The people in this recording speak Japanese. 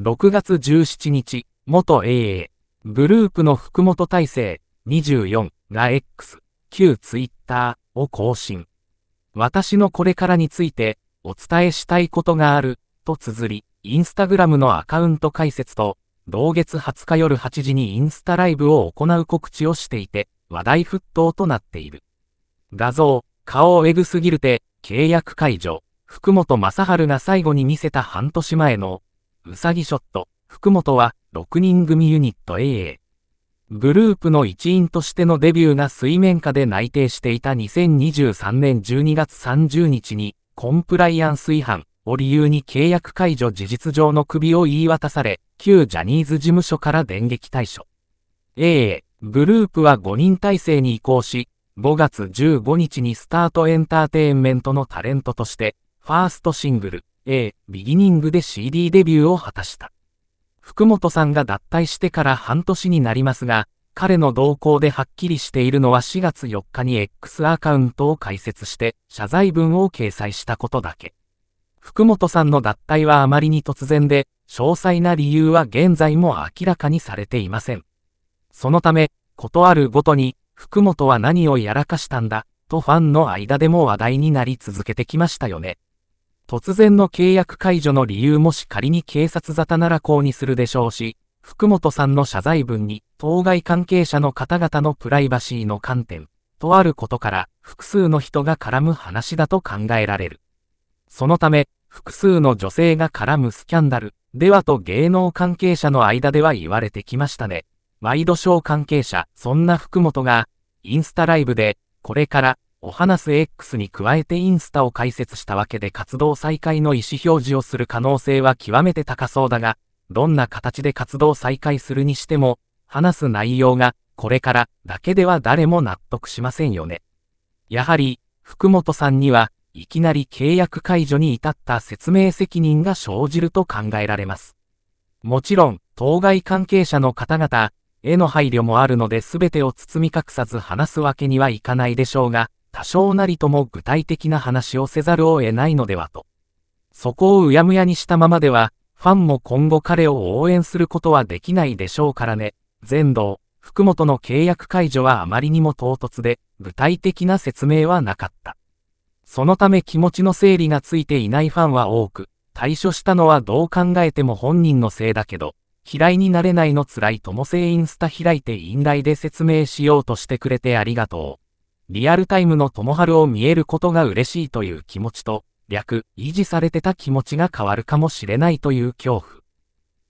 6月17日、元 AA、グループの福本大成、24が X、旧 Twitter を更新。私のこれからについて、お伝えしたいことがある、と綴り、インスタグラムのアカウント解説と、同月20日夜8時にインスタライブを行う告知をしていて、話題沸騰となっている。画像、顔エグすぎるて、契約解除、福本正春が最後に見せた半年前の、うさぎショット、福本は6人組ユニット AA。グループの一員としてのデビューが水面下で内定していた2023年12月30日に、コンプライアンス違反を理由に契約解除事実上の首を言い渡され、旧ジャニーズ事務所から電撃対処。AA、グループは5人体制に移行し、5月15日にスタートエンターテインメントのタレントとして、ファーストシングル、A、ビギニングで CD デビューを果たした。福本さんが脱退してから半年になりますが、彼の動向ではっきりしているのは4月4日に X アカウントを開設して謝罪文を掲載したことだけ。福本さんの脱退はあまりに突然で、詳細な理由は現在も明らかにされていません。そのため、ことあるごとに、福本は何をやらかしたんだ、とファンの間でも話題になり続けてきましたよね。突然の契約解除の理由もし仮に警察沙汰ならこうにするでしょうし、福本さんの謝罪文に、当該関係者の方々のプライバシーの観点、とあることから、複数の人が絡む話だと考えられる。そのため、複数の女性が絡むスキャンダル、ではと芸能関係者の間では言われてきましたね。ワイドショー関係者、そんな福本が、インスタライブで、これから、お話す X に加えてインスタを開設したわけで活動再開の意思表示をする可能性は極めて高そうだが、どんな形で活動再開するにしても、話す内容が、これからだけでは誰も納得しませんよね。やはり、福本さんには、いきなり契約解除に至った説明責任が生じると考えられます。もちろん、当該関係者の方々への配慮もあるので全てを包み隠さず話すわけにはいかないでしょうが、多少なりとも具体的な話をせざるを得ないのではと。そこをうやむやにしたままでは、ファンも今後彼を応援することはできないでしょうからね。全道、福本の契約解除はあまりにも唐突で、具体的な説明はなかった。そのため気持ちの整理がついていないファンは多く、対処したのはどう考えても本人のせいだけど、嫌いになれないの辛いともせインスタ開いて引来で説明しようとしてくれてありがとう。リアルタイムの友春を見えることが嬉しいという気持ちと、略、維持されてた気持ちが変わるかもしれないという恐怖。